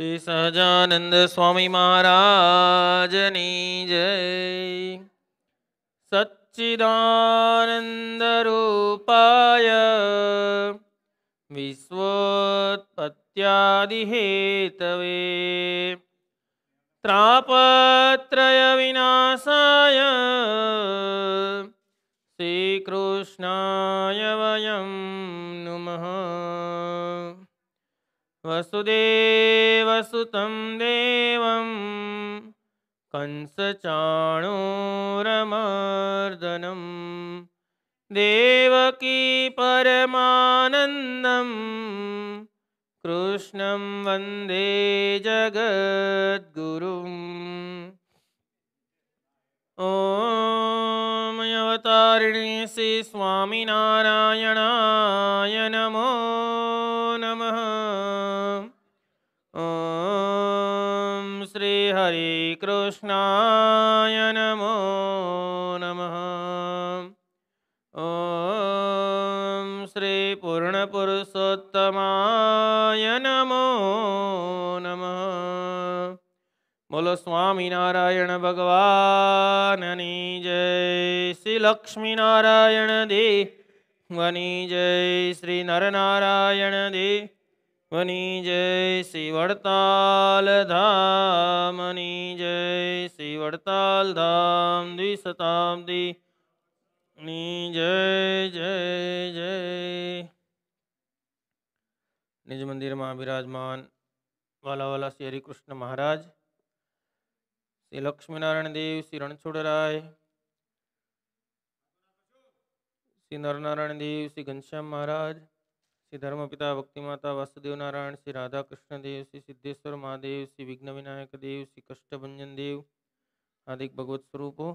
सच्चिदानंद रूपाय, श्री स्वामी Hathaway त्रापत्रय विनाशाय श्रीकृष्णाय वयं नुमः वसुदे देवं कंसचाणोरमार्दनं देवकी परमानन्दं कृष्णं वन्दे जगद्गुरुम् ॐ मयवतारिणि श्रीस्वामिनारायणाय नमो ॐ श्रीहरिकृष्णाय नमो नमः ॐ श्रीपूर्णपुरुषोत्तमाय नमो नमः मुलस्वामि नारायणभगवाननि जय श्रीलक्ष्मीनारायणदे वनीजय श्रीनरनारायण दे મની જય શ્રી વડતાલ ધામ મની જય શ્રી વડતાલ ધામ દ્વિશતાબ્દી ની જય જય જય નિજ મંદિરમાં બિરાજમાન વાલાવાલા શ્રી હરિકૃષ્ણ મહારાજ શ્રી લક્ષ્મીનારાયણ દેવ શ્રી રણછોડરાય શ્રી નરનારાયણ દેવ શ્રી ઘનશ્યામ મહારાજ શ્રી ધર્મપિતા ભક્તિમાતા માતા વાસુદેવ નારાયણ શ્રી રાધા કૃષ્ણ દેવ શ્રી સિદ્ધેશ્વર મહાદેવ શ્રી વિઘ્ન વિનાયક દેવ શ્રી કષ્ટભંજન દેવ આદિક ભગવત સ્વરૂપો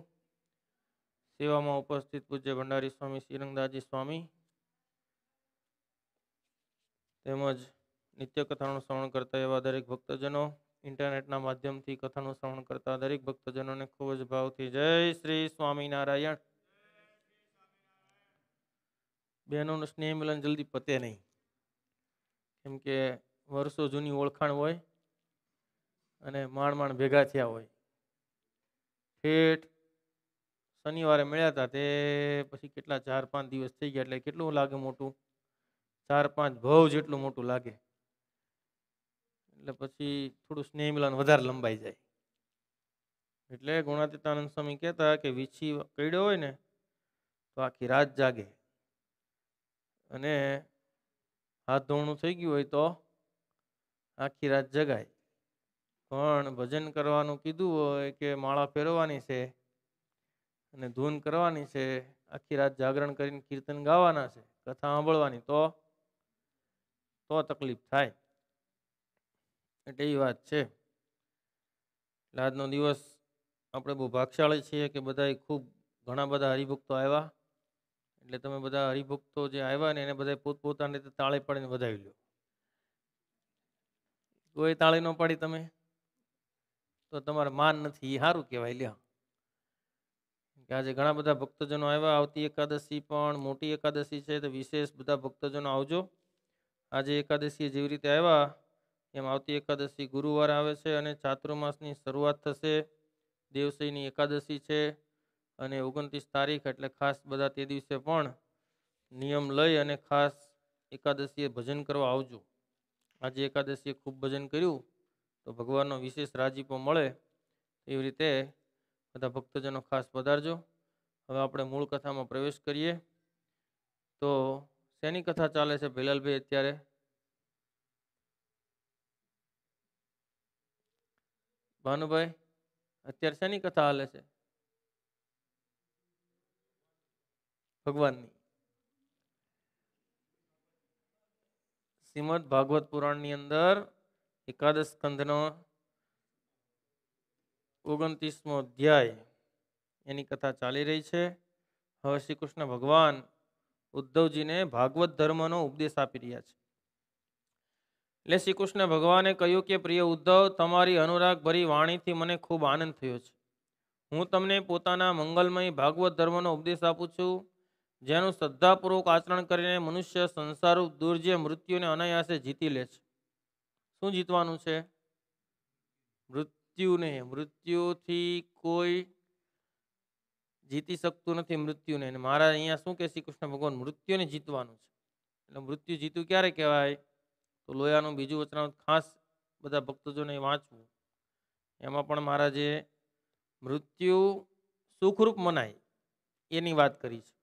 સેવામાં ઉપસ્થિત પૂજ્ય ભંડારી સ્વામી શ્રીરંગદાજી સ્વામી તેમજ નિત્ય કથાનું શ્રવણ કરતા એવા દરેક ભક્તજનો ઇન્ટરનેટના માધ્યમથી કથાનું શ્રવણ કરતા દરેક ભક્તજનોને ખૂબ જ ભાવથી જય શ્રી સ્વામિનારાયણ બહેનોનું સ્નેહ મિલન જલ્દી પતે નહીં કેમ કે વર્ષો જૂની ઓળખાણ હોય અને માણ માણ ભેગા થયા હોય ઠેઠ શનિવારે મળ્યા હતા તે પછી કેટલા ચાર પાંચ દિવસ થઈ ગયા એટલે કેટલું લાગે મોટું ચાર પાંચ ભવ જેટલું મોટું લાગે એટલે પછી થોડું સ્નેહ મિલન વધારે લંબાઈ જાય એટલે ગુણાતીતાનંદ સ્વામી કહેતા કે વીછી કડ્યો હોય ને તો આખી રાત જાગે અને હાથ ધોણું થઈ ગયું હોય તો આખી રાત જગાય પણ ભજન કરવાનું કીધું હોય કે માળા ફેરવવાની છે અને ધૂન કરવાની છે આખી રાત જાગરણ કરીને કીર્તન ગાવાના છે કથા સાંભળવાની તો તો તકલીફ થાય એટલે એ વાત છે એટલે આજનો દિવસ આપણે બહુ ભાગશાળી છીએ કે બધાએ ખૂબ ઘણા બધા હરિભક્તો આવ્યા એટલે તમે બધા હરિભક્તો જે આવ્યા ને એને બધા પોતપોતાને તાળે પાડીને વધાવી લો કોઈ તાળે ન પાડી તમે તો તમારે માન નથી એ સારું કહેવાય લ્યા આજે ઘણા બધા ભક્તજનો આવ્યા આવતી એકાદશી પણ મોટી એકાદશી છે તો વિશેષ બધા ભક્તજનો આવજો આજે એકાદશી જેવી રીતે આવ્યા એમ આવતી એકાદશી ગુરુવાર આવે છે અને ચાતુર્માસની શરૂઆત થશે દેવસઈની એકાદશી છે અને ઓગણત્રીસ તારીખ એટલે ખાસ બધા તે દિવસે પણ નિયમ લઈ અને ખાસ એકાદશીએ ભજન કરવા આવજો આજે એકાદશીએ ખૂબ ભજન કર્યું તો ભગવાનનો વિશેષ રાજીપો મળે એવી રીતે બધા ભક્તજનો ખાસ પધારજો હવે આપણે મૂળ કથામાં પ્રવેશ કરીએ તો શેની કથા ચાલે છે ભેલાલભાઈ અત્યારે ભાનુભાઈ અત્યારે શેની કથા હાલે છે ભગવાનની શ્રીમદ ભાગવત પુરાણની અંદર એકાદશ સ્કંધનો ઓગણત્રીસમો અધ્યાય એની કથા ચાલી રહી છે હવે શ્રી કૃષ્ણ ભગવાન ઉદ્ધવજીને ભાગવત ધર્મનો ઉપદેશ આપી રહ્યા છે એટલે શ્રી કૃષ્ણ ભગવાને કહ્યું કે પ્રિય ઉદ્ધવ તમારી અનુરાગ ભરી વાણીથી મને ખૂબ આનંદ થયો છે હું તમને પોતાના મંગલમય ભાગવત ધર્મનો ઉપદેશ આપું છું જેનું શ્રદ્ધાપૂર્વક આચરણ કરીને મનુષ્ય સંસારૂપ દુર્જય મૃત્યુને અનાયાસે જીતી લે છે શું જીતવાનું છે મૃત્યુને મૃત્યુથી કોઈ જીતી શકતું નથી મૃત્યુને અને મારા અહીંયા શું કે શ્રી કૃષ્ણ ભગવાન મૃત્યુને જીતવાનું છે એટલે મૃત્યુ જીતું ક્યારે કહેવાય તો લોયાનું બીજું વચનામૃત ખાસ બધા ભક્તજોને વાંચવું એમાં પણ મારા જે મૃત્યુ સુખરૂપ મનાય એની વાત કરી છે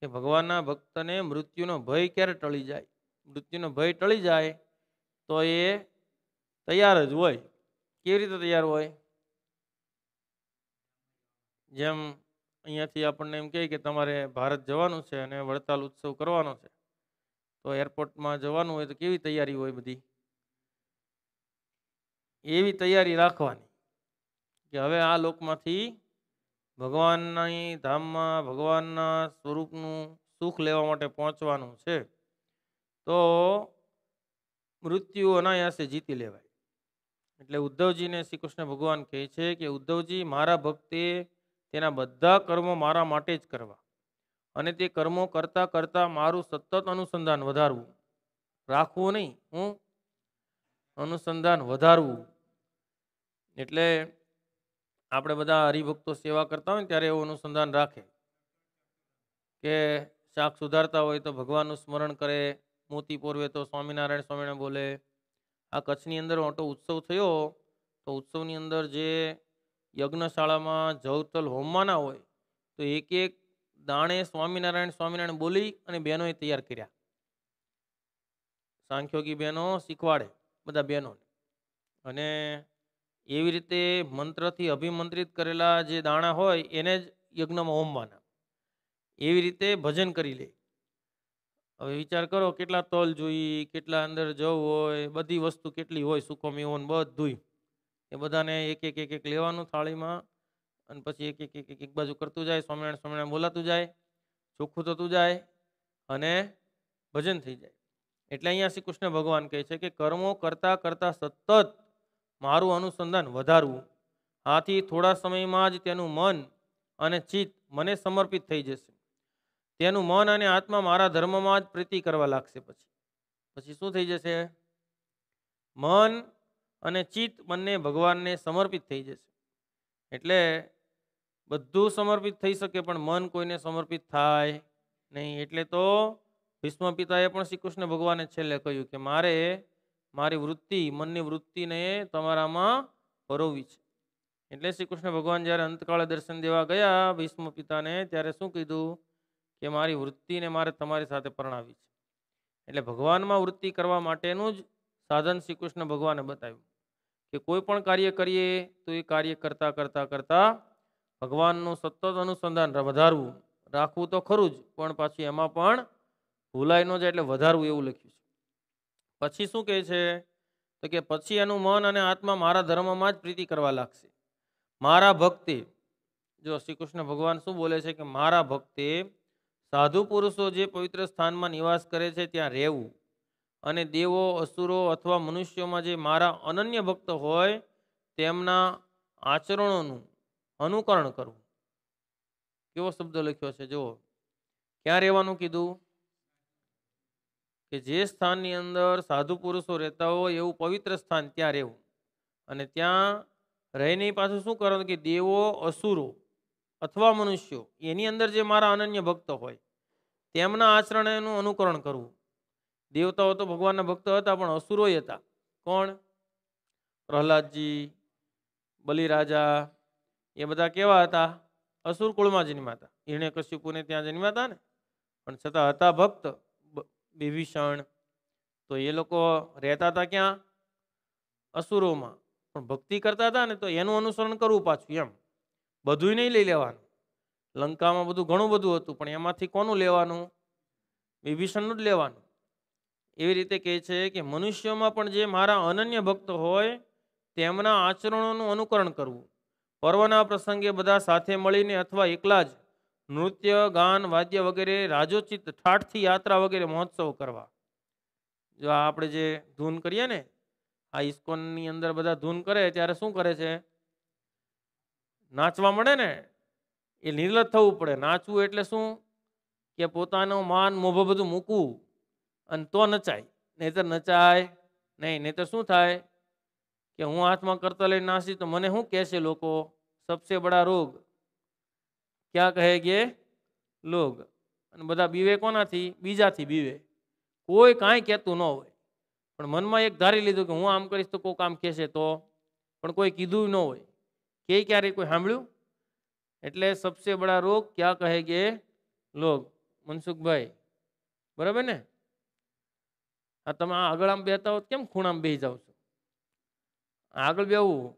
કે ભગવાનના ભક્તને મૃત્યુનો ભય ક્યારે ટળી જાય મૃત્યુનો ભય ટળી જાય તો એ તૈયાર જ હોય કેવી રીતે તૈયાર હોય જેમ અહીંયાથી આપણને એમ કહે કે તમારે ભારત જવાનું છે અને વડતાલ ઉત્સવ કરવાનો છે તો એરપોર્ટમાં જવાનું હોય તો કેવી તૈયારી હોય બધી એવી તૈયારી રાખવાની કે હવે આ લોકમાંથી ભગવાનની ધામમાં ભગવાનના સ્વરૂપનું સુખ લેવા માટે પહોંચવાનું છે તો મૃત્યુ અનાયાસે જીતી લેવાય એટલે ઉદ્ધવજીને શ્રી કૃષ્ણ ભગવાન કહે છે કે ઉદ્ધવજી મારા ભક્તે તેના બધા કર્મો મારા માટે જ કરવા અને તે કર્મો કરતાં કરતાં મારું સતત અનુસંધાન વધારવું રાખવું નહીં હું અનુસંધાન વધારવું એટલે આપણે બધા હરિભક્તો સેવા કરતા હોય ત્યારે એવું અનુસંધાન રાખે કે શાક સુધારતા હોય તો ભગવાનનું સ્મરણ કરે મોતી પોરવે તો સ્વામિનારાયણ સ્વામિનારાયણ બોલે આ કચ્છની અંદર મોટો ઉત્સવ થયો તો ઉત્સવની અંદર જે યજ્ઞશાળામાં જવતલ હોમવાના હોય તો એક એક દાણે સ્વામિનારાયણ સ્વામિનારાયણ બોલી અને બહેનોએ તૈયાર કર્યા સાંખ્યોગી બહેનો શીખવાડે બધા બહેનોને અને એવી રીતે મંત્રથી અભિમંત્રિત કરેલા જે દાણા હોય એને જ યજ્ઞમાં હોમવાના એવી રીતે ભજન કરી લે હવે વિચાર કરો કેટલા તલ જોઈએ કેટલા અંદર જવું હોય બધી વસ્તુ કેટલી હોય સૂકો મેવો બધું એ બધાને એક એક એક એક લેવાનું થાળીમાં અને પછી એક એક એક એક એક બાજુ કરતું જાય સ્વામિનારાયણ સ્વામિનારાયણ બોલાતું જાય ચોખ્ખું થતું જાય અને ભજન થઈ જાય એટલે અહીંયા શ્રી કૃષ્ણ ભગવાન કહે છે કે કર્મો કરતાં કરતાં સતત મારું અનુસંધાન વધારવું આથી થોડા સમયમાં જ તેનું મન અને ચિત્ત મને સમર્પિત થઈ જશે તેનું મન અને આત્મા મારા ધર્મમાં જ પ્રીતિ કરવા લાગશે પછી પછી શું થઈ જશે મન અને ચિત્ત બંને ભગવાનને સમર્પિત થઈ જશે એટલે બધું સમર્પિત થઈ શકે પણ મન કોઈને સમર્પિત થાય નહીં એટલે તો ભીષ્મ પિતાએ પણ શ્રી કૃષ્ણ ભગવાને છેલ્લે કહ્યું કે મારે મારી વૃત્તિ મનની વૃત્તિને તમારામાં પરોવી છે એટલે શ્રી કૃષ્ણ ભગવાન જ્યારે અંતકાળે દર્શન દેવા ગયા ભીષ્મ પિતાને ત્યારે શું કીધું કે મારી વૃત્તિને મારે તમારી સાથે પરણાવી છે એટલે ભગવાનમાં વૃત્તિ કરવા માટેનું જ સાધન શ્રી કૃષ્ણ ભગવાને બતાવ્યું કે કોઈ પણ કાર્ય કરીએ તો એ કાર્ય કરતા કરતા કરતાં ભગવાનનું સતત અનુસંધાન વધારવું રાખવું તો ખરું જ પણ પાછું એમાં પણ ભૂલાઈ ન જાય એટલે વધારવું એવું લખ્યું છે પછી શું કહે છે તો કે પછી એનું મન અને આત્મા મારા ધર્મમાં જ પ્રીતિ કરવા લાગશે મારા ભક્તે જો શ્રી કૃષ્ણ ભગવાન શું બોલે છે કે મારા ભક્તે સાધુ પુરુષો જે પવિત્ર સ્થાનમાં નિવાસ કરે છે ત્યાં રહેવું અને દેવો અસુરો અથવા મનુષ્યોમાં જે મારા અનન્ય ભક્ત હોય તેમના આચરણોનું અનુકરણ કરવું કેવો શબ્દ લખ્યો છે જુઓ ક્યાં રહેવાનું કીધું કે જે સ્થાનની અંદર સાધુ પુરુષો રહેતા હોય એવું પવિત્ર સ્થાન ત્યાં રહેવું અને ત્યાં રહીને પાછું શું કરવાનું કે દેવો અસુરો અથવા મનુષ્યો એની અંદર જે મારા અનન્ય ભક્ત હોય તેમના આચરણનું અનુકરણ કરવું દેવતાઓ તો ભગવાનના ભક્ત હતા પણ અસુરોય હતા કોણ પ્રહલાદજી બલિરાજા એ બધા કેવા હતા અસુર કુળમાં જન્મ્યા હતા હિરણ્ય કશ્યપુને ત્યાં જન્મ્યા હતા ને પણ છતાં હતા ભક્ત વિભીષણ તો એ લોકો રહેતા હતા ક્યાં અસુરોમાં પણ ભક્તિ કરતા હતા ને તો એનું અનુસરણ કરવું પાછું એમ બધું નહીં લઈ લેવાનું લંકામાં બધું ઘણું બધું હતું પણ એમાંથી કોનું લેવાનું વિભીષણનું જ લેવાનું એવી રીતે કહે છે કે મનુષ્યોમાં પણ જે મારા અનન્ય ભક્ત હોય તેમના આચરણોનું અનુકરણ કરવું પર્વના પ્રસંગે બધા સાથે મળીને અથવા એકલા જ નૃત્ય ગાન વાદ્ય વગેરે રાજોચિત ઠાઠથી યાત્રા વગેરે મહોત્સવ કરવા જો આ આપણે જે ધૂન કરીએ ને આ ઇસ્કોનની અંદર બધા ધૂન કરે ત્યારે શું કરે છે નાચવા મળે ને એ નિર્લત થવું પડે નાચવું એટલે શું કે પોતાનો માન મોભો બધું મૂકવું અને તો નચાય નહીતર નચાય નહીં નહીતર શું થાય કે હું હાથમાં કરતા લઈને નાસી તો મને શું કહેશે લોકો સબસે બડા રોગ ક્યાં કહેગે લોગ અને બધા બીવે કોનાથી બીજાથી બીવે કોઈ કાંઈ કહેતું ન હોય પણ મનમાં એક ધારી લીધું કે હું આમ કરીશ તો કોઈ કામ કહેશે તો પણ કોઈ કીધું ન હોય કે ક્યારેય કોઈ સાંભળ્યું એટલે સબસે બડા રોગ ક્યાં કહેગે લોગ મનસુખભાઈ બરાબર ને આ તમે આ આગળ આમ બેતા હો કેમ ખૂણામાં બેસી જાઓ છો આગળ બેવું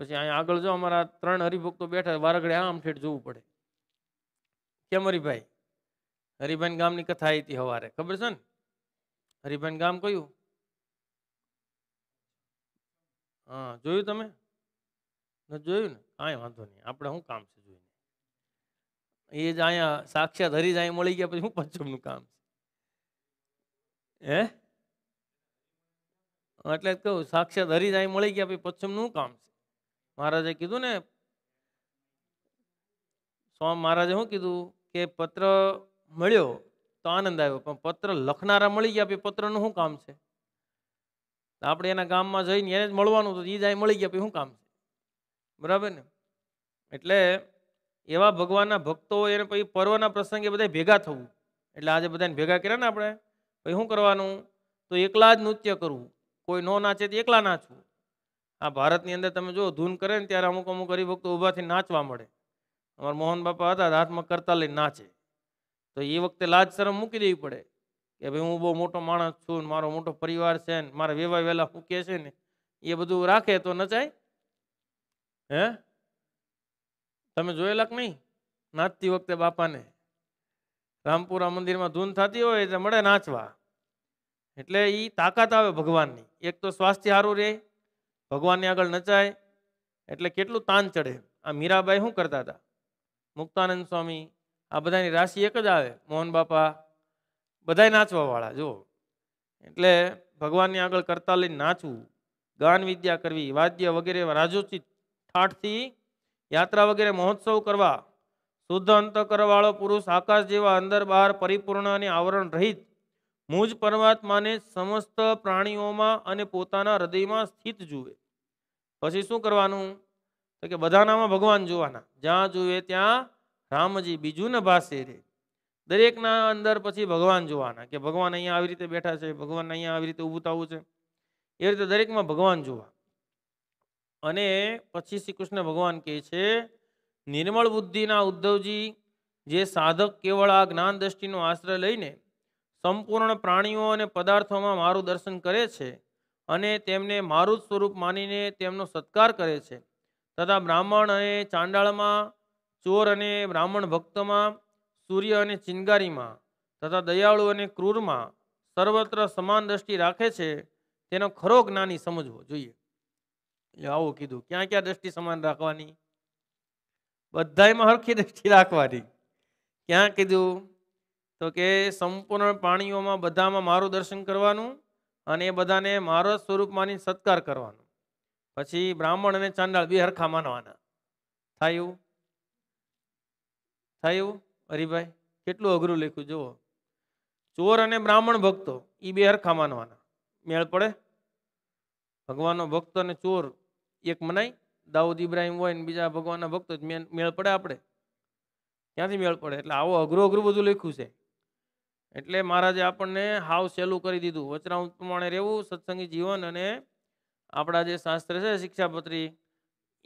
પછી અહીંયા આગળ જો અમારા ત્રણ હરિભક્તો બેઠા વારગડે આમ ઠેઠ જોવું પડે કેમ હરિભાઈ હરિભાઈ ગામની કથા આવી હતી સવારે ખબર છે ને હરિભાઈ ગામ કયું હા જોયું તમે જોયું ને કાંઈ વાંધો નહીં આપણે શું કામ છે જોઈને એ જ અહીંયા સાક્ષાત હરી જ મળી ગયા પછી શું પંચમનું કામ છે હે એટલે જ કહું સાક્ષાત હરી જ અહીં મળી ગયા પછી પશ્ચિમનું કામ છે મહારાજે કીધું ને સ્વામી મહારાજે શું કીધું કે પત્ર મળ્યો તો આનંદ આવ્યો પણ પત્ર લખનારા મળી ગયા પછી પત્રનું શું કામ છે આપણે એના ગામમાં જઈને એને જ મળવાનું તો એ જાય મળી ગયા શું કામ છે બરાબર ને એટલે એવા ભગવાનના ભક્તો એને પછી પર્વના પ્રસંગે બધા ભેગા થવું એટલે આજે બધાને ભેગા કર્યા ને આપણે પછી શું કરવાનું તો એકલા જ નૃત્ય કરવું કોઈ નો નાચે તો એકલા નાચવું આ ભારતની અંદર તમે જો ધૂન કરે ને ત્યારે અમુક અમુક હરિભક્તો ઊભાથી નાચવા મળે અમારા મોહન બાપા હતા હાથમાં કરતા લઈને નાચે તો એ વખતે લાજ શરમ મૂકી દેવી પડે કે ભાઈ હું બહુ મોટો માણસ છું ને મારો મોટો પરિવાર છે ને મારા વેવા વહેલા હું કે છે ને એ બધું રાખે તો નચાય હે તમે જોયેલા કે નહીં નાચતી વખતે બાપાને રામપુરા મંદિરમાં ધૂન થતી હોય એટલે મળે નાચવા એટલે એ તાકાત આવે ભગવાનની એક તો સ્વાસ્થ્ય સારું રહે ભગવાનની આગળ નચાય એટલે કેટલું તાન ચડે આ મીરાબાઈ શું કરતા હતા મુક્તાનંદ સ્વામી આ બધાની રાશિ એક જ આવે મોહન બાપા બધાય નાચવાવાળા જો એટલે ભગવાનની આગળ કરતા લઈને નાચવું ગાન વિદ્યા કરવી વાદ્ય વગેરે રાજોચિત ઠાઠથી યાત્રા વગેરે મહોત્સવ કરવા શુદ્ધ અંતકરવાળો પુરુષ આકાશ જેવા અંદર બહાર પરિપૂર્ણ અને આવરણ રહિત મુજ પરમાત્માને સમસ્ત પ્રાણીઓમાં અને પોતાના હૃદયમાં સ્થિત જુએ પછી શું કરવાનું તો કે બધાનામાં ભગવાન જોવાના જ્યાં જુએ ત્યાં રામજી બીજું ને ભાષે રે દરેકના અંદર પછી ભગવાન જોવાના કે ભગવાન અહીંયા આવી રીતે બેઠા છે ભગવાન અહીંયા આવી રીતે ઊભું થવું છે એ રીતે દરેકમાં ભગવાન જોવા અને પછી શ્રી કૃષ્ણ ભગવાન કહે છે નિર્મળ બુદ્ધિના ઉદ્ધવજી જે સાધક કેવળ આ જ્ઞાન દ્રષ્ટિનો આશ્રય લઈને સંપૂર્ણ પ્રાણીઓ અને પદાર્થોમાં મારું દર્શન કરે છે અને તેમને મારું સ્વરૂપ માનીને તેમનો સત્કાર કરે છે તથા બ્રાહ્મણ અને ચાંડાળમાં ચોર અને બ્રાહ્મણ ભક્તમાં સૂર્ય અને ચિનગારીમાં તથા દયાળુ અને ક્રૂરમાં સર્વત્ર સમાન દ્રષ્ટિ રાખે છે તેનો ખરો જ્ઞાની સમજવો જોઈએ એટલે આવું કીધું ક્યાં ક્યાં દ્રષ્ટિ સમાન રાખવાની બધામાં હરખી દ્રષ્ટિ રાખવાની ક્યાં કીધું તો કે સંપૂર્ણ પ્રાણીઓમાં બધામાં મારું દર્શન કરવાનું અને એ બધાને મારો સ્વરૂપ સત્કાર કરવાનો પછી બ્રાહ્મણ અને ચાંડાળ બે હરખા માનવાના થયું થયું હરિભાઈ કેટલું અઘરું લખ્યું જુઓ ચોર અને બ્રાહ્મણ ભક્તો એ બે હરખા માનવાના મેળ પડે ભગવાનનો ભક્ત અને ચોર એક મનાય દાઉદ ઇબ્રાહિમ હોય ને બીજા ભગવાનના ભક્તો મેળ પડે આપણે ક્યાંથી મેળ પડે એટલે આવો અઘરું અઘરું બધું લખ્યું છે એટલે મહારાજે આપણને હાવ સહેલું કરી દીધું વચનામૃત પ્રમાણે રહેવું સત્સંગી જીવન અને આપણા જે શાસ્ત્ર છે શિક્ષાપત્રી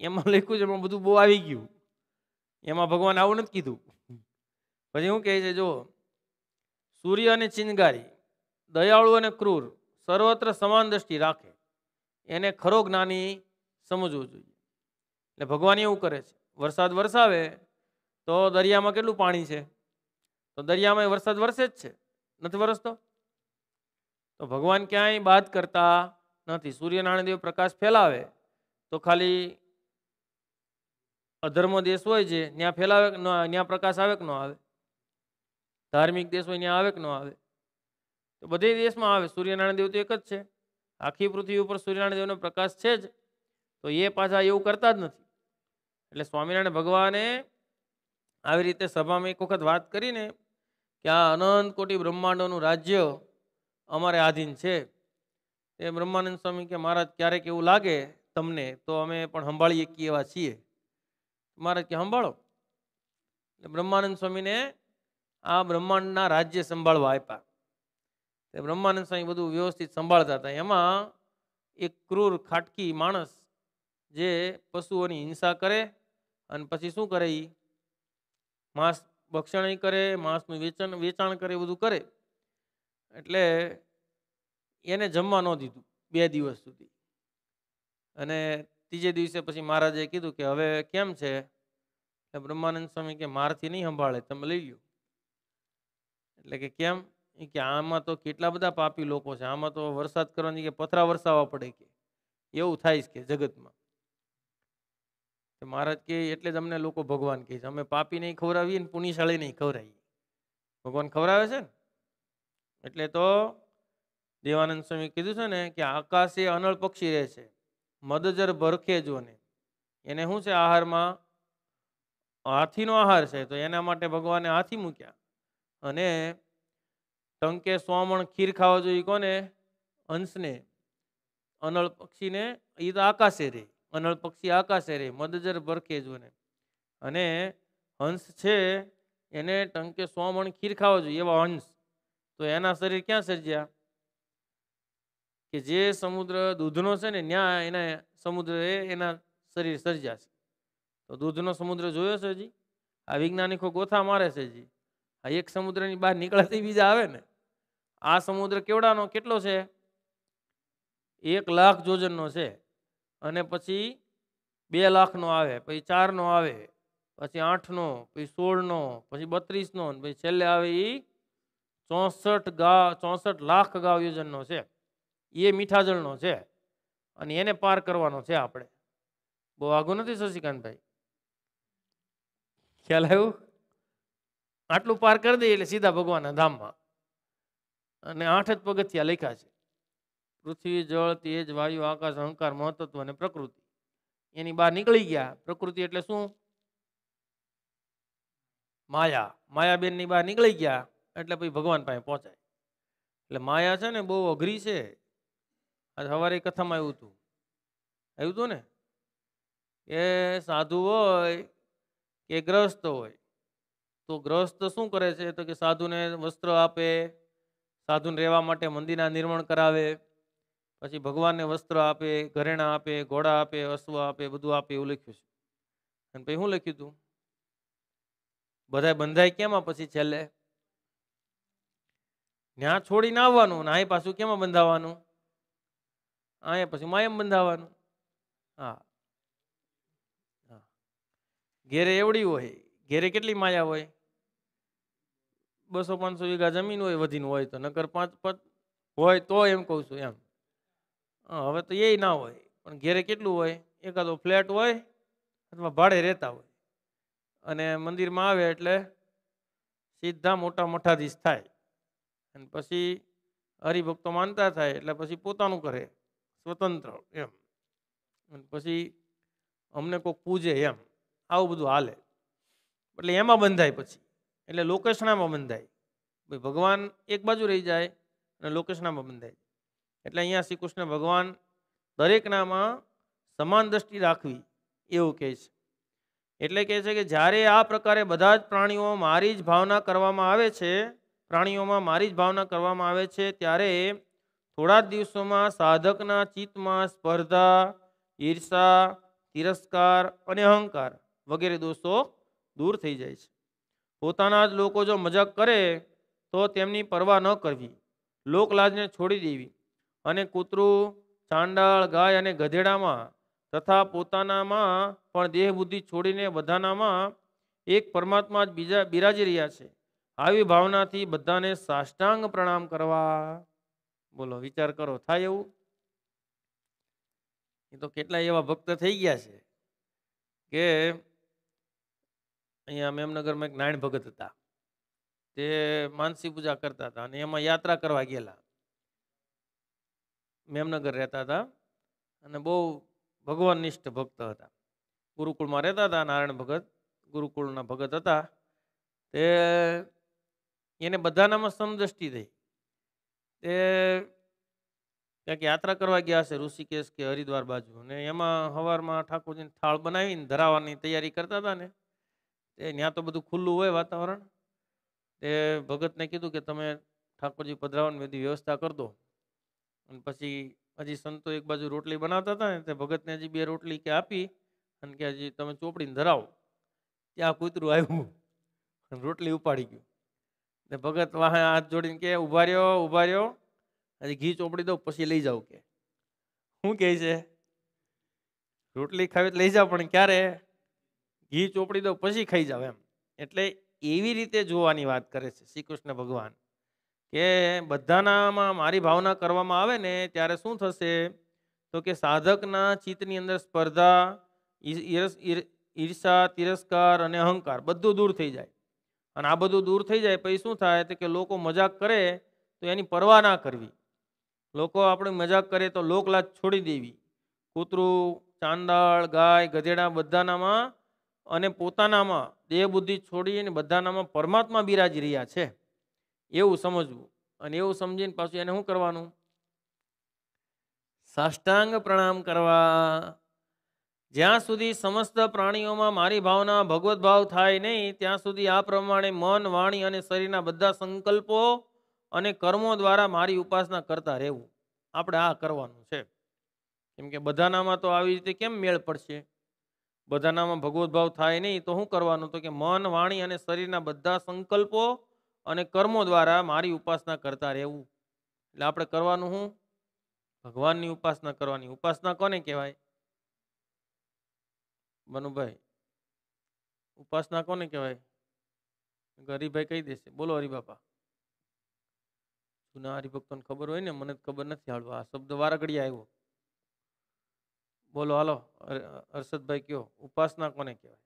એમાં લખ્યું છે પણ બધું બહુ આવી ગયું એમાં ભગવાન આવું નથી કીધું પછી શું કહે છે જો સૂર્ય અને ચિનગારી દયાળુ અને ક્રૂર સર્વત્ર સમાન દ્રષ્ટિ રાખે એને ખરો જ્ઞાની સમજવું જોઈએ એટલે ભગવાન એવું કરે છે વરસાદ વરસાવે તો દરિયામાં કેટલું પાણી છે તો દરિયામાં વરસાદ વરસે જ છે નથી વરસતો તો ભગવાન ક્યાંય બાદ કરતા નથી સૂર્યનારાયણ દેવ પ્રકાશ ફેલાવે તો ખાલી અધર્મ દેશ હોય છે ત્યાં ફેલાવે કે ત્યાં પ્રકાશ આવે કે ન આવે ધાર્મિક દેશ હોય ત્યાં આવે કે ન આવે તો બધે દેશમાં આવે સૂર્યનારાયણ દેવ તો એક જ છે આખી પૃથ્વી ઉપર સૂર્યનારાયણ દેવનો પ્રકાશ છે જ તો એ પાછા એવું કરતા જ નથી એટલે સ્વામિનારાયણ ભગવાને આવી રીતે સભામાં એક વખત વાત કરીને કે આ અનંત કોટી બ્રહ્માંડોનું રાજ્ય અમારે આધીન છે એ બ્રહ્માનંદ સ્વામી કે મહારાજ ક્યારેક એવું લાગે તમને તો અમે પણ સંભાળીએ કે એવા છીએ મહારાજ કે સંભાળો એટલે બ્રહ્માનંદ સ્વામીને આ બ્રહ્માંડના રાજ્ય સંભાળવા આપ્યા તે બ્રહ્માનંદ સ્વામી બધું વ્યવસ્થિત સંભાળતા હતા એમાં એક ક્રૂર ખાટકી માણસ જે પશુઓની હિંસા કરે અને પછી શું કરે એ માંસ ભક્ષણ કરે માંસનું વેચાણ વેચાણ કરે બધું કરે એટલે એને જમવા ન દીધું બે દિવસ સુધી અને ત્રીજે દિવસે પછી મહારાજે કીધું કે હવે કેમ છે બ્રહ્માનંદ સ્વામી કે મારથી નહીં સંભાળે તમે લઈ લો એટલે કે કેમ કે આમાં તો કેટલા બધા પાપી લોકો છે આમાં તો વરસાદ કરવાની કે પથરા વરસાવવા પડે કે એવું થાય છે કે જગતમાં કે મહારાજ કે એટલે જ અમને લોકો ભગવાન કહે છે અમે પાપી નહીં ખવડાવીએ ને પુણ્યશાળી નહીં ખવડાવીએ ભગવાન ખવડાવે છે ને એટલે તો દેવાનંદ સ્વામી કીધું છે ને કે આકાશે અનળ પક્ષી રહે છે મદજર ભરખે ને એને શું છે આહારમાં હાથીનો આહાર છે તો એના માટે ભગવાને હાથી મૂક્યા અને ટંકે સોમણ ખીર ખાવા જોઈએ કોને હંસને અનળ પક્ષીને એ તો આકાશે રહે અનળ પક્ષી આકાશે રે મદજર ભરખે જોને અને હંસ છે એને ટંકે સો મણ ખીર ખાવો જોઈએ એવા હંસ તો એના શરીર ક્યાં સર્જ્યા કે જે સમુદ્ર દૂધનો છે ને ત્યાં એના સમુદ્રએ એના શરીર સર્જ્યા છે તો દૂધનો સમુદ્ર જોયો છે જી આ વૈજ્ઞાનિકો ગોથા મારે છે જી આ એક સમુદ્રની બહાર નીકળાતી બીજા આવે ને આ સમુદ્ર કેવડાનો કેટલો છે એક લાખ જોજનનો છે અને પછી બે લાખનો આવે પછી ચારનો આવે પછી આઠનો પછી સોળનો પછી બત્રીસનો પછી છેલ્લે આવે એ ચોસઠ ગા ચોસઠ લાખ ગાવ યોજનનો છે એ મીઠાજળનો છે અને એને પાર કરવાનો છે આપણે બહુ આઘું નથી શશિકાંતભાઈ ખ્યાલ આવ્યું આટલું પાર કરી દઈએ એટલે સીધા ભગવાનના ધામમાં અને આઠ જ પગથિયા લખ્યા છે પૃથ્વી જળ તેજ વાયુ આકાશ અહંકાર મહત્વ અને પ્રકૃતિ એની બહાર નીકળી ગયા પ્રકૃતિ એટલે શું માયા માયાબેનની બહાર નીકળી ગયા એટલે પછી ભગવાન પાસે પહોંચાય એટલે માયા છે ને બહુ અઘરી છે આજે સવારે કથામાં આવ્યું હતું આવ્યું હતું ને કે સાધુ હોય કે ગ્રસ્ત હોય તો ગ્રસ્ત શું કરે છે તો કે સાધુને વસ્ત્ર આપે સાધુને રહેવા માટે મંદિરના નિર્માણ કરાવે પછી ભગવાનને વસ્ત્ર આપે ઘરેણા આપે ઘોડા આપે અશ્વ આપે બધું આપે એવું લખ્યું છે અને પછી શું લખ્યું તું બધા બંધાય કેમાં પછી છેલ્લે ત્યાં છોડીને આવવાનું ને અહીં પાછું કેમાં બંધાવવાનું અહીંયા પછી માયમ બંધાવાનું હા હા ઘેરે એવડી હોય ઘેરે કેટલી માયા હોય બસો પાંચસો વીઘા જમીન હોય વધીને હોય તો નગર પાંચ પાંચ હોય તો એમ કહું છું એમ હવે તો એ ના હોય પણ ઘેરે કેટલું હોય એકાદો ફ્લેટ હોય અથવા ભાડે રહેતા હોય અને મંદિરમાં આવે એટલે સીધા મોટા મઠાધીશ થાય અને પછી હરિભક્તો માનતા થાય એટલે પછી પોતાનું કરે સ્વતંત્ર એમ અને પછી અમને કોઈક પૂજે એમ આવું બધું હાલે એટલે એમાં બંધાય પછી એટલે લોકેશનામાં બંધાય ભાઈ ભગવાન એક બાજુ રહી જાય અને લોકેશનામાં બંધાય એટલે અહીંયા શ્રી કૃષ્ણ ભગવાન દરેકનામાં સમાન દ્રષ્ટિ રાખવી એવું કહે છે એટલે કહે છે કે જ્યારે આ પ્રકારે બધા જ પ્રાણીઓ મારી જ ભાવના કરવામાં આવે છે પ્રાણીઓમાં મારી જ ભાવના કરવામાં આવે છે ત્યારે થોડા જ દિવસોમાં સાધકના ચિત્તમાં સ્પર્ધા ઈર્ષા તિરસ્કાર અને અહંકાર વગેરે દોષો દૂર થઈ જાય છે પોતાના જ લોકો જો મજાક કરે તો તેમની પરવા ન કરવી લોકલાજને છોડી દેવી અને કૂતરું ચાંડાળ ગાય અને ગધેડામાં તથા પોતાનામાં પણ દેહબુદ્ધિ છોડીને બધાનામાં એક પરમાત્મા જ બીજા બિરાજી રહ્યા છે આવી ભાવનાથી બધાને સાષ્ટાંગ પ્રણામ કરવા બોલો વિચાર કરો થાય એવું એ તો કેટલા એવા ભક્ત થઈ ગયા છે કે અહીંયા મેમનગરમાં એક નાયણ ભગત હતા તે માનસી પૂજા કરતા હતા અને એમાં યાત્રા કરવા ગયેલા મેમનગર રહેતા હતા અને બહુ ભગવાનનિષ્ઠ ભક્ત હતા ગુરુકુળમાં રહેતા હતા નારાયણ ભગત ગુરુકુળના ભગત હતા તે એને બધાનામાં સમદ્રષ્ટિ થઈ તે ક્યાંક યાત્રા કરવા ગયા હશે ઋષિકેશ કે હરિદ્વાર બાજુ ને એમાં હવારમાં ઠાકોરજીને થાળ બનાવીને ધરાવવાની તૈયારી કરતા હતા ને તે ત્યાં તો બધું ખુલ્લું હોય વાતાવરણ તે ભગતને કીધું કે તમે ઠાકોરજી પધરાવવાની બધી વ્યવસ્થા કરી દો અને પછી હજી સંતો એક બાજુ રોટલી બનાવતા હતા ને તે ભગતને હજી બે રોટલી કે આપી અને કે હજી તમે ચોપડીને ધરાવો ત્યાં કૂતરું આવ્યું અને રોટલી ઉપાડી ગયું ને ભગત વાહે હાથ જોડીને કે ઉભા રહ્યો ઉભા રહ્યો હજી ઘી ચોપડી દો પછી લઈ જાઉં કે શું કહે છે રોટલી ખાવી લઈ જાઓ પણ ક્યારે ઘી ચોપડી દો પછી ખાઈ જાવ એમ એટલે એવી રીતે જોવાની વાત કરે છે શ્રી કૃષ્ણ ભગવાન કે બધાનામાં મારી ભાવના કરવામાં આવે ને ત્યારે શું થશે તો કે સાધકના ચિત્તની અંદર સ્પર્ધા ઈર્ષા તિરસ્કાર અને અહંકાર બધું દૂર થઈ જાય અને આ બધું દૂર થઈ જાય પછી શું થાય તો કે લોકો મજાક કરે તો એની પરવા ના કરવી લોકો આપણે મજાક કરે તો લોકલાજ છોડી દેવી કૂતરું ચાંદાળ ગાય ગધેડા બધાનામાં અને પોતાનામાં દેહબુદ્ધિ બુદ્ધિ છોડીને બધાનામાં પરમાત્મા બિરાજી રહ્યા છે એવું સમજવું અને એવું સમજીને પાછું એને શું કરવાનું સાષ્ટાંગ પ્રણામ કરવા જ્યાં સુધી સમસ્ત પ્રાણીઓમાં મારી ભાવના ભગવત ભાવ થાય નહીં ત્યાં સુધી આ પ્રમાણે મન વાણી અને શરીરના બધા સંકલ્પો અને કર્મો દ્વારા મારી ઉપાસના કરતા રહેવું આપણે આ કરવાનું છે કેમ કે બધાનામાં તો આવી રીતે કેમ મેળ પડશે બધાનામાં ભગવત થાય નહીં તો શું કરવાનું તો કે મન વાણી અને શરીરના બધા સંકલ્પો અને કર્મો દ્વારા મારી ઉપાસના કરતા રહેવું એટલે આપણે કરવાનું શું ભગવાનની ઉપાસના કરવાની ઉપાસના કોને કહેવાય બનુભાઈ ઉપાસના કોને કહેવાય હરિભાઈ કહી દેશે બોલો હરિબાપા જૂના હરિભક્તોને ખબર હોય ને મને ખબર નથી હાલવા આ શબ્દ વારાઘડી આવ્યો બોલો હાલો હર્ષદભાઈ કયો ઉપાસના કોને કહેવાય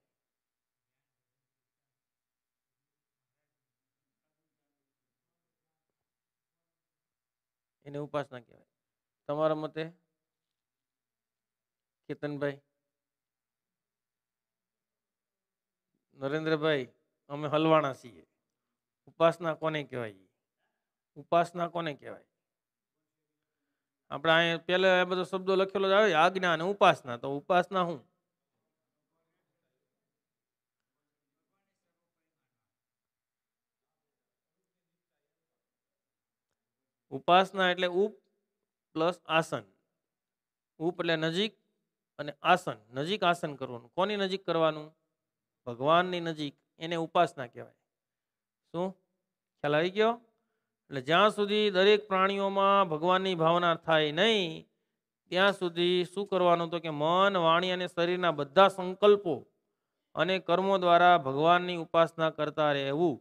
એને ઉપાસના કહેવાય તમારા મતે કેતનભાઈ નરેન્દ્રભાઈ અમે હલવાણા છીએ ઉપાસના કોને કહેવાય ઉપાસના કોને કહેવાય આપણે અહીંયા પહેલા બધો શબ્દો લખેલો આવે આજ્ઞા અને ઉપાસના તો ઉપાસના હું ઉપાસના એટલે ઉપ પ્લસ આસન ઉપ એટલે નજીક અને આસન નજીક આસન કરવાનું કોની નજીક કરવાનું ભગવાનની નજીક એને ઉપાસના કહેવાય શું ખ્યાલ આવી ગયો એટલે જ્યાં સુધી દરેક પ્રાણીઓમાં ભગવાનની ભાવના થાય નહીં ત્યાં સુધી શું કરવાનું તો કે મન વાણી અને શરીરના બધા સંકલ્પો અને કર્મો દ્વારા ભગવાનની ઉપાસના કરતા રહેવું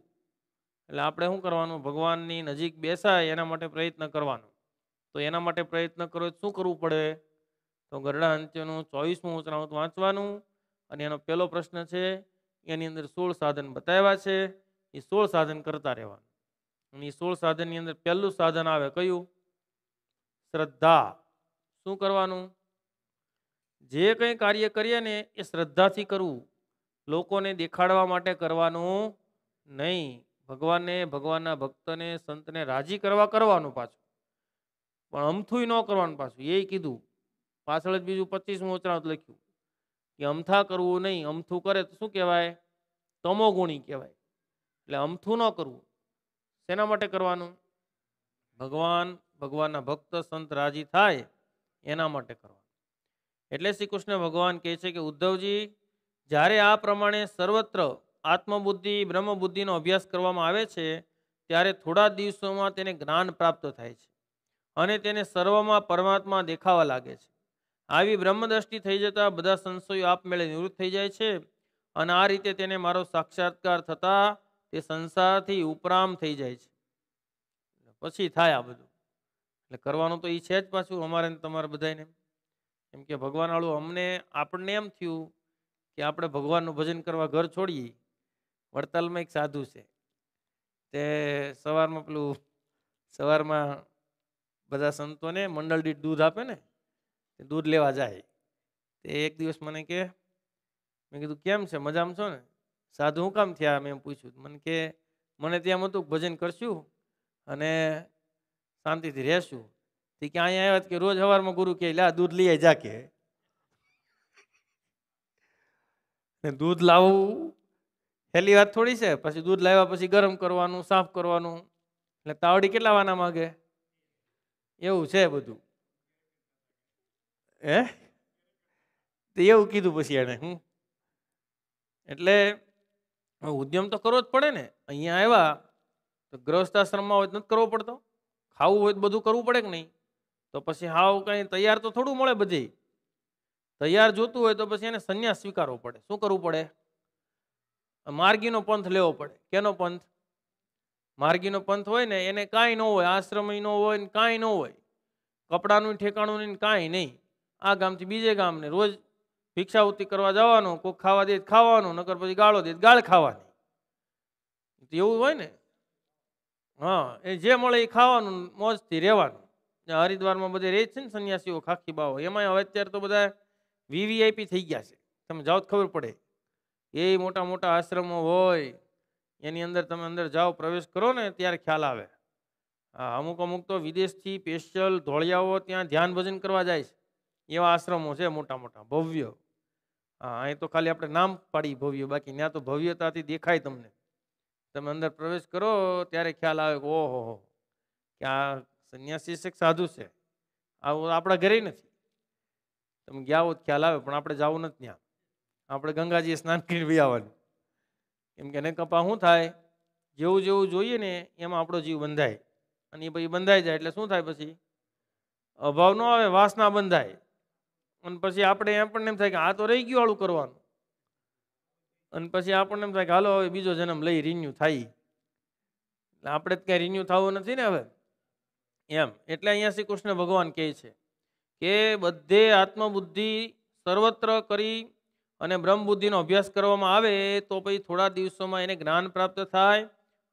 એટલે આપણે શું કરવાનું ભગવાનની નજીક બેસાય એના માટે પ્રયત્ન કરવાનો તો એના માટે પ્રયત્ન કરો શું કરવું પડે તો ગરડા અંત્યનું ચોવીસમું ઉચરાવત વાંચવાનું અને એનો પહેલો પ્રશ્ન છે એની અંદર સોળ સાધન બતાવ્યા છે એ સોળ સાધન કરતા રહેવાનું અને એ સોળ સાધનની અંદર પહેલું સાધન આવે કયું શ્રદ્ધા શું કરવાનું જે કંઈ કાર્ય કરીએ ને એ શ્રદ્ધાથી કરવું લોકોને દેખાડવા માટે કરવાનું નહીં ભગવાનને ભગવાનના ભક્તને સંતને રાજી કરવા કરવાનું પાછું પણ અમથું ન કરવાનું પાછું એ કીધું પાછળ જ બીજું પચીસમું વચનાવત લખ્યું કે અમથા કરવું નહીં અમથું કરે તો શું કહેવાય તમોગુણી કહેવાય એટલે અમથું ન કરવું શેના માટે કરવાનું ભગવાન ભગવાનના ભક્ત સંત રાજી થાય એના માટે કરવાનું એટલે શ્રી કૃષ્ણ ભગવાન કહે છે કે ઉદ્ધવજી જ્યારે આ પ્રમાણે સર્વત્ર આત્મબુદ્ધિ બ્રહ્મબુદ્ધિનો અભ્યાસ કરવામાં આવે છે ત્યારે થોડા દિવસોમાં તેને જ્ઞાન પ્રાપ્ત થાય છે અને તેને સર્વમાં પરમાત્મા દેખાવા લાગે છે આવી બ્રહ્મદ્રષ્ટિ થઈ જતાં બધા સંશયો આપમેળે નિવૃત્ત થઈ જાય છે અને આ રીતે તેને મારો સાક્ષાત્કાર થતાં તે સંસારથી ઉપરામ થઈ જાય છે પછી થાય આ બધું એટલે કરવાનું તો એ છે જ પાછું અમારે તમારે બધાને એમ કે ભગવાન વાળું અમને આપણને એમ થયું કે આપણે ભગવાનનું ભજન કરવા ઘર છોડીએ વડતાલમાં એક સાધુ છે તે સવારમાં પેલું સવારમાં બધા સંતોને મંડળ દીઠ દૂધ આપે ને તે દૂધ લેવા જાય તે એક દિવસ મને કે મેં કીધું કેમ છે મજામાં છો ને સાધુ હું કામ થયા મેં પૂછ્યું મને કે મને ત્યાં હતું ભજન કરશું અને શાંતિથી રહેશું તે કે અહીંયા આવ્યા કે રોજ સવારમાં ગુરુ કે લા દૂધ લઈ જા કે દૂધ લાવવું પહેલી વાત થોડી છે પછી દૂધ લાવ્યા પછી ગરમ કરવાનું સાફ કરવાનું એટલે તાવડી કેટલા વાના માગે એવું છે બધું હે તો એવું કીધું પછી એને હું એટલે ઉદ્યમ તો કરવો જ પડે ને અહીંયા આવ્યા તો આશ્રમમાં હોય તો નથી કરવો પડતો ખાવું હોય તો બધું કરવું પડે કે નહીં તો પછી હાવ કંઈ તૈયાર તો થોડું મળે બધી તૈયાર જોતું હોય તો પછી એને સંન્યાસ સ્વીકારવો પડે શું કરવું પડે માર્ગીનો પંથ લેવો પડે કેનો પંથ માર્ગીનો પંથ હોય ને એને કાંઈ ન હોય આશ્રમય ન હોય ને કાંઈ ન હોય કપડાનું ઠેકાણું નહીં કાંઈ નહીં આ ગામથી બીજે ગામને રોજ ભિક્ષાવૃત્તિ કરવા જવાનું કોક ખાવા દે ખાવાનું નકર પછી ગાળો દે ગાળ ખાવાની એવું હોય ને હા એ જે મળે એ ખાવાનું મોજથી રહેવાનું હરિદ્વારમાં બધે રહે છે ને સન્યાસીઓ ખાખી બાવો એમાં હવે અત્યારે તો બધા વીવીઆઈપી થઈ ગયા છે તમે જાઓ ખબર પડે એ મોટા મોટા આશ્રમો હોય એની અંદર તમે અંદર જાઓ પ્રવેશ કરો ને ત્યારે ખ્યાલ આવે અમુક અમુક તો વિદેશથી સ્પેશિયલ ધોળિયાઓ ત્યાં ધ્યાન ભજન કરવા જાય છે એવા આશ્રમો છે મોટા મોટા ભવ્ય હા એ તો ખાલી આપણે નામ પાડી ભવ્ય બાકી ત્યાં તો ભવ્યતાથી દેખાય તમને તમે અંદર પ્રવેશ કરો ત્યારે ખ્યાલ આવે કે ઓહો હો કે આ સંન્યાસી શિક્ષક સાધુ છે આવું આપણા ઘરે નથી તમે ગયા હોત ખ્યાલ આવે પણ આપણે જવું નથી ત્યાં આપણે ગંગાજીએ સ્નાન કરીને બી આવવાનું કેમ કે એને કપા શું થાય જેવું જેવું જોઈએ ને એમાં આપણો જીવ બંધાય અને એ પછી બંધાઈ જાય એટલે શું થાય પછી અભાવ ન આવે વાસના બંધાય અને પછી આપણે એમ પણ એમ થાય કે આ તો રહી ગયું આળું કરવાનું અને પછી આપણને એમ થાય કે હાલો હવે બીજો જન્મ લઈ રિન્યુ થાય એટલે આપણે જ કંઈ રિન્યુ થવું નથી ને હવે એમ એટલે અહીંયા શ્રી કૃષ્ણ ભગવાન કહે છે કે બધે આત્મબુદ્ધિ સર્વત્ર કરી અને બ્રહ્મબુદ્ધિનો અભ્યાસ કરવામાં આવે તો પછી થોડા દિવસોમાં એને જ્ઞાન પ્રાપ્ત થાય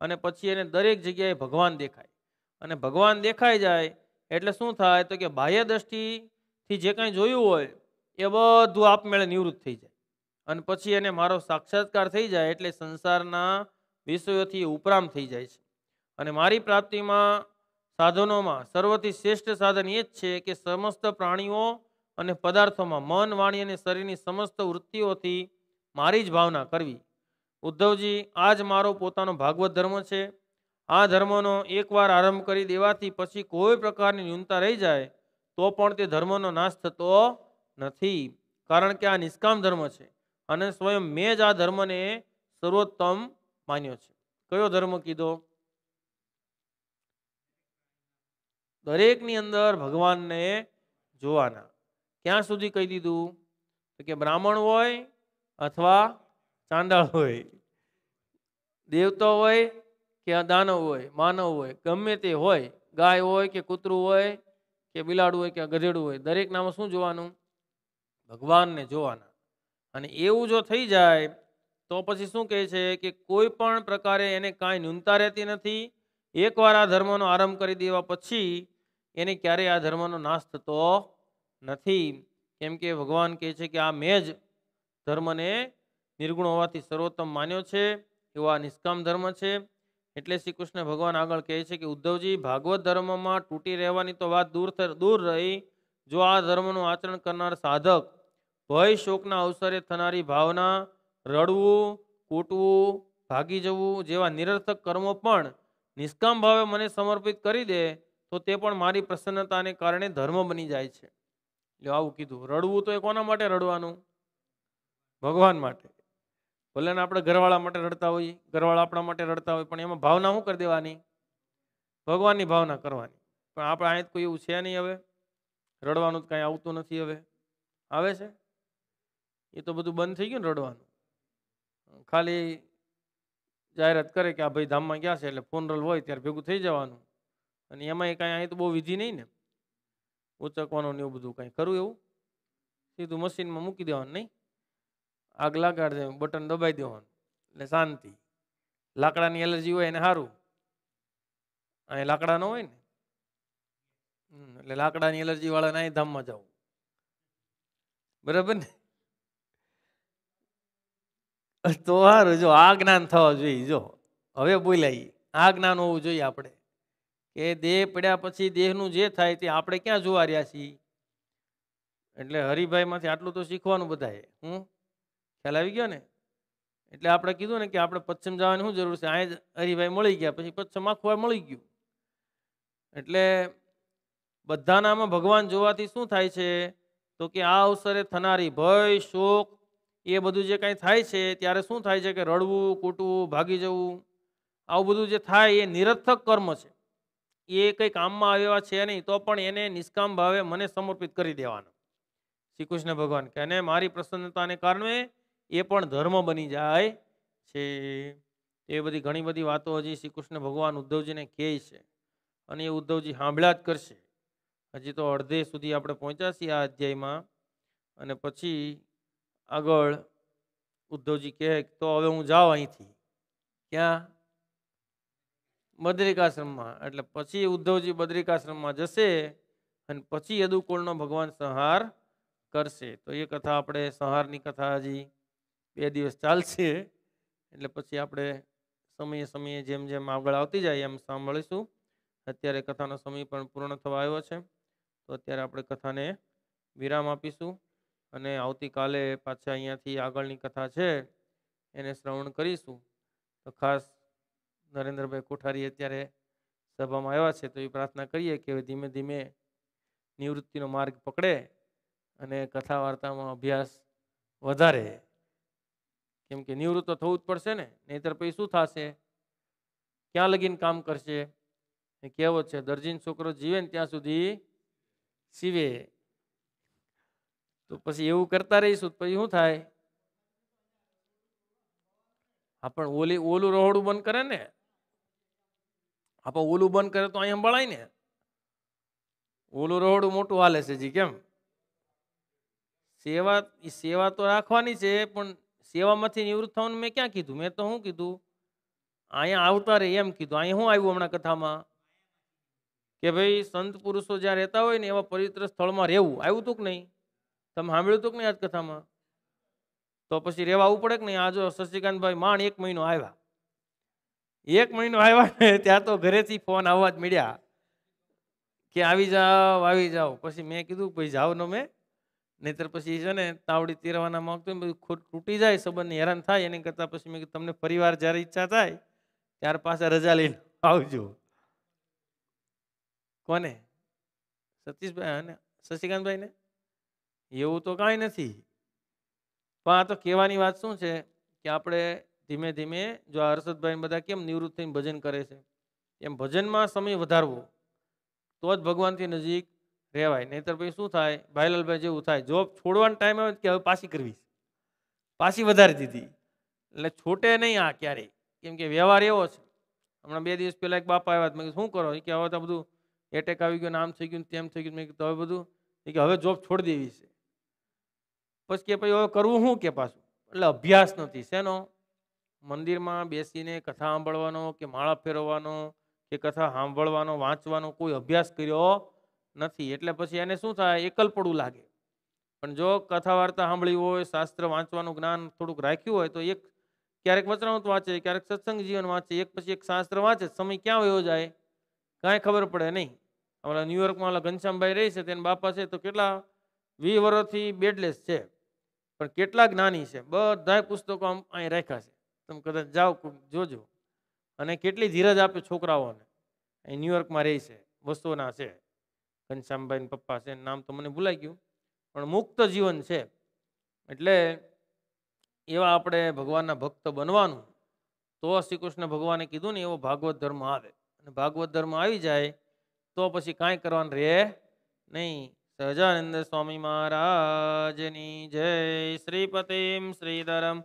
અને પછી એને દરેક જગ્યાએ ભગવાન દેખાય અને ભગવાન દેખાઈ જાય એટલે શું થાય તો કે બાહ્ય દ્રષ્ટિથી જે કાંઈ જોયું હોય એ બધું આપમેળે નિવૃત્ત થઈ જાય અને પછી એને મારો સાક્ષાત્કાર થઈ જાય એટલે સંસારના વિષયોથી ઉપરામ થઈ જાય છે અને મારી પ્રાપ્તિમાં સાધનોમાં સર્વથી શ્રેષ્ઠ સાધન એ જ છે કે સમસ્ત પ્રાણીઓ અને પદાર્થોમાં મન વાણી અને શરીરની સમસ્ત વૃત્તિઓથી મારી જ ભાવના કરવી ઉદ્ધવજી આ જ મારો પોતાનો ભાગવત ધર્મ છે આ ધર્મનો એકવાર આરંભ કરી દેવાથી પછી કોઈ પ્રકારની ન્યૂનતા રહી જાય તો પણ તે ધર્મનો નાશ થતો નથી કારણ કે આ નિષ્કામ ધર્મ છે અને સ્વયં મેં જ આ ધર્મને સર્વોત્તમ માન્યો છે કયો ધર્મ કીધો દરેકની અંદર ભગવાનને જોવાના ક્યાં સુધી કહી દીધું તો કે બ્રાહ્મણ હોય અથવા ચાંદા હોય દેવતા હોય કે દાનવ હોય માનવ હોય ગમે તે હોય ગાય હોય કે કૂતરું હોય કે બિલાડું હોય કે ગધેડું હોય દરેક નામ શું જોવાનું ભગવાનને જોવાના અને એવું જો થઈ જાય તો પછી શું કહે છે કે કોઈ પણ પ્રકારે એને કાંઈ ન્યૂનતા રહેતી નથી એકવાર આ ધર્મનો આરંભ કરી દેવા પછી એને ક્યારેય આ ધર્મનો નાશ થતો નથી કેમ કે ભગવાન કહે છે કે આ મેં જ ધર્મને નિર્ગુણ હોવાથી સર્વોત્તમ માન્યો છે એવો આ નિષ્કામ ધર્મ છે એટલે શ્રી કૃષ્ણ ભગવાન આગળ કહે છે કે ઉદ્ધવજી ભાગવત ધર્મમાં તૂટી રહેવાની તો વાત દૂર દૂર રહી જો આ ધર્મનું આચરણ કરનાર સાધક ભય શોકના અવસરે થનારી ભાવના રડવું કૂટવું ભાગી જવું જેવા નિરર્થક કર્મો પણ નિષ્કામ ભાવે મને સમર્પિત કરી દે તો તે પણ મારી પ્રસન્નતાને કારણે ધર્મ બની જાય છે એટલે આવું કીધું રડવું તો એ કોના માટે રડવાનું ભગવાન માટે ભલે ને આપણે ઘરવાળા માટે રડતા હોઈએ ઘરવાળા આપણા માટે રડતા હોય પણ એમાં ભાવના શું કરી દેવાની ભગવાનની ભાવના કરવાની પણ આપણે અહીંયા કોઈ એવું છે નહીં હવે રડવાનું જ કાંઈ આવતું નથી હવે આવે છે એ તો બધું બંધ થઈ ગયું ને રડવાનું ખાલી જાહેરાત કરે કે આ ભાઈ ધામમાં ગયા છે એટલે ફોનરલ હોય ત્યારે ભેગું થઈ જવાનું અને એમાં કાંઈ અહીં તો બહુ વિધિ નહીં ને ઉચકવાનું ને એવું બધું કાંઈ કરું એવું સીધું મશીનમાં મૂકી દેવાનું નહીં આગ લગાડી દેવાનું બટન દબાઈ દેવાનું એટલે શાંતિ લાકડાની એલર્જી હોય એને સારું અહીં લાકડા ન હોય ને એટલે લાકડાની એલર્જી વાળાને અહીં ધામમાં જવું બરાબર ને તો સારું જો આ જ્ઞાન થવા જોઈએ જો હવે બોલાય આ જ્ઞાન હોવું જોઈએ આપણે કે દેહ પડ્યા પછી દેહનું જે થાય તે આપણે ક્યાં જોવા રહ્યા છીએ એટલે હરિભાઈમાંથી આટલું તો શીખવાનું બધાએ હું ખ્યાલ આવી ગયો ને એટલે આપણે કીધું ને કે આપણે પશ્ચિમ જવાની શું જરૂર છે અહીં જ હરિભાઈ મળી ગયા પછી પશ્ચિમ આખું મળી ગયું એટલે બધાનામાં ભગવાન જોવાથી શું થાય છે તો કે આ અવસરે થનારી ભય શોક એ બધું જે કાંઈ થાય છે ત્યારે શું થાય છે કે રડવું કૂટવું ભાગી જવું આવું બધું જે થાય એ નિરર્થક કર્મ છે એ કંઈ કામમાં આવ્યા છે નહીં તો પણ એને નિષ્કામ ભાવે મને સમર્પિત કરી દેવાનું શ્રી કૃષ્ણ ભગવાન કે અને મારી પ્રસન્નતાને કારણે એ પણ ધર્મ બની જાય છે એ બધી ઘણી બધી વાતો હજી શ્રી કૃષ્ણ ભગવાન ઉદ્ધવજીને કહે છે અને એ ઉદ્ધવજી સાંભળ્યા જ કરશે હજી તો અડધે સુધી આપણે પહોંચ્યા છીએ આ અધ્યાયમાં અને પછી આગળ ઉદ્ધવજી કહે તો હવે હું જાઉં અહીંથી ક્યાં બદ્રિકાશ્રમમાં એટલે પછી ઉદ્ધવજી બદ્રિકાશ્રમમાં જશે અને પછી યદુકુળનો ભગવાન સંહાર કરશે તો એ કથા આપણે સંહારની કથા હજી બે દિવસ ચાલશે એટલે પછી આપણે સમયે સમયે જેમ જેમ આગળ આવતી જાય એમ સાંભળીશું અત્યારે કથાનો સમય પણ પૂર્ણ થવા આવ્યો છે તો અત્યારે આપણે કથાને વિરામ આપીશું અને આવતીકાલે પાછા અહીંયાથી આગળની કથા છે એને શ્રવણ કરીશું તો ખાસ નરેન્દ્રભાઈ કોઠારી અત્યારે સભામાં આવ્યા છે તો એ પ્રાર્થના કરીએ કે ધીમે ધીમે નિવૃત્તિનો માર્ગ પકડે અને કથા વાર્તામાં અભ્યાસ વધારે કેમ કે નિવૃત્ત થવું જ પડશે ને નહીતર પછી શું થશે ક્યાં લગીને કામ કરશે એ કહેવત છે દરજીન છોકરો જીવે ને ત્યાં સુધી સીવે તો પછી એવું કરતા રહીશું પછી શું થાય હા પણ ઓલી ઓલું રહોડું બંધ કરે ને હા ઓલું બંધ કરે તો અહીંયા સંભળાય ને ઓલું રોડું મોટું હાલે છે જી કેમ સેવા એ સેવા તો રાખવાની છે પણ સેવામાંથી નિવૃત્ત થવાનું મેં ક્યાં કીધું મેં તો શું કીધું અહીંયા આવતા રે એમ કીધું અહીંયા શું આવ્યું હમણાં કથામાં કે ભાઈ સંત પુરુષો જ્યાં રહેતા હોય ને એવા પવિત્ર સ્થળમાં રહેવું આવ્યું હતું કે નહીં તમે સાંભળ્યું હતું કે નહીં આજ કથામાં તો પછી રહેવા આવવું પડે કે નહીં આ જો શશિકાંતભાઈ માણ એક મહિનો આવ્યા એક મહિનો આવ્યા ને ત્યાં તો ઘરેથી ફોન આવવા જ મળ્યા કે આવી જાઓ આવી જાઓ પછી મેં કીધું ભાઈ જાઓ નો મેં નહીતર પછી છે ને તાવડી તીરવાના માગતો બધું ખોટ તૂટી જાય સંબંધને હેરાન થાય એની કરતાં પછી મેં કીધું તમને ફરીવાર જ્યારે ઈચ્છા થાય ત્યાર પાસે રજા લઈને આવજો કોને સતીશભાઈ અને શશિકાંતભાઈને એવું તો કાંઈ નથી પણ આ તો કહેવાની વાત શું છે કે આપણે ધીમે ધીમે જો આ હર્ષદભાઈ બધા કેમ નિવૃત્ત થઈને ભજન કરે છે એમ ભજનમાં સમય વધારવો તો જ ભગવાનથી નજીક રહેવાય નહીતર પછી શું થાય ભાઈલાલભાઈ જેવું થાય જોબ છોડવાનો ટાઈમ આવે કે હવે પાછી કરવી પાછી વધારી દીધી એટલે છોટે નહીં આ ક્યારેય કેમ કે વ્યવહાર એવો છે હમણાં બે દિવસ પહેલાં એક બાપા આવ્યા મેં શું કરો કે હવે તો બધું એટેક આવી ગયું નામ થઈ ગયું તેમ થઈ ગયું મેં કીધું હવે બધું કે હવે જોબ છોડી દેવી છે પછી કે ભાઈ હવે કરવું શું કે પાછું એટલે અભ્યાસ નથી શેનો મંદિરમાં બેસીને કથા સાંભળવાનો કે માળા ફેરવવાનો કે કથા સાંભળવાનો વાંચવાનો કોઈ અભ્યાસ કર્યો નથી એટલે પછી એને શું થાય એકલપડું લાગે પણ જો કથા વાર્તા સાંભળી હોય શાસ્ત્ર વાંચવાનું જ્ઞાન થોડુંક રાખ્યું હોય તો એક ક્યારેક વચનામૃત વાંચે ક્યારેક સત્સંગ જીવન વાંચે એક પછી એક શાસ્ત્ર વાંચે સમય ક્યાં વયો જાય કાંઈ ખબર પડે નહીં અમારા ન્યુયોર્કમાં ઓલા ઘનશ્યામભાઈ રહી છે તેના બાપા છે તો કેટલા વીસ વર્ષથી બેડલેસ છે પણ કેટલા જ્ઞાની છે બધા પુસ્તકો આમ અહીં રાખ્યા છે તમે કદાચ જાઓ જોજો અને કેટલી ધીરજ આપે છોકરાઓને એ ન્યુયોર્કમાં રહે છે વસ્તુના છે ઘનશ્યામભાઈ પપ્પા છે નામ તો મને ભૂલાઈ ગયું પણ મુક્ત જીવન છે એટલે એવા આપણે ભગવાનના ભક્ત બનવાનું તો શ્રી કૃષ્ણ ભગવાને કીધું ને એવો ભાગવત ધર્મ આવે અને ભાગવત ધર્મ આવી જાય તો પછી કાંઈ કરવાનું રહે નહીં સહજાનંદ સ્વામી મહારાજની જય શ્રીપતિમ શ્રીધરમ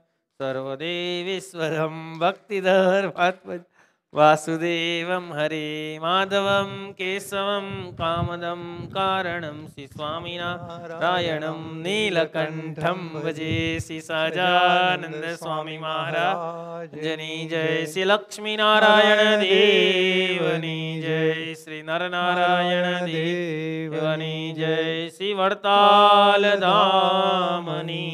સર્વદેવેશ્વરમ ભક્તિધર ભાત્મજ વાસુદેવમ હરે માધવમ કેશવમ કામદમ કારણમ શ્રી સ્વામિનારાયણમ નીલકંઠમ ભજે શ્રી સજાનંદ સ્વામી મહારાજની જય શ્રી લક્ષ્મીનારાયણ દેવની જય શ્રી નરનારાયણ દેવની જય શ્રી વડતાલ ધામની